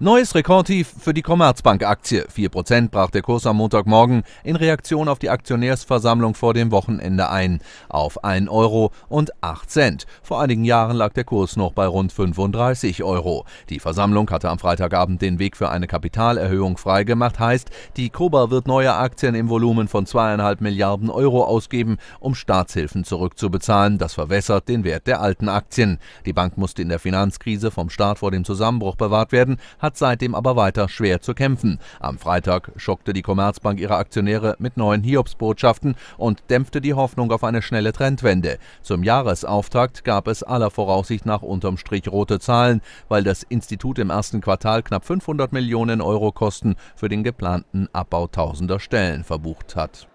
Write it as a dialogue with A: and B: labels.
A: Neues Rekordtief für die Commerzbank-Aktie. 4% brach der Kurs am Montagmorgen in Reaktion auf die Aktionärsversammlung vor dem Wochenende ein. Auf 1 Euro und 8 Cent. Vor einigen Jahren lag der Kurs noch bei rund 35 Euro. Die Versammlung hatte am Freitagabend den Weg für eine Kapitalerhöhung freigemacht. Heißt, die Koba wird neue Aktien im Volumen von 2,5 Milliarden Euro ausgeben, um Staatshilfen zurückzubezahlen. Das verwässert den Wert der alten Aktien. Die Bank musste in der Finanzkrise vom Staat vor dem Zusammenbruch bewahrt werden, hat hat seitdem aber weiter schwer zu kämpfen. Am Freitag schockte die Commerzbank ihre Aktionäre mit neuen Hiobsbotschaften und dämpfte die Hoffnung auf eine schnelle Trendwende. Zum Jahresauftakt gab es aller Voraussicht nach unterm Strich rote Zahlen, weil das Institut im ersten Quartal knapp 500 Millionen Euro Kosten für den geplanten Abbau tausender Stellen verbucht hat.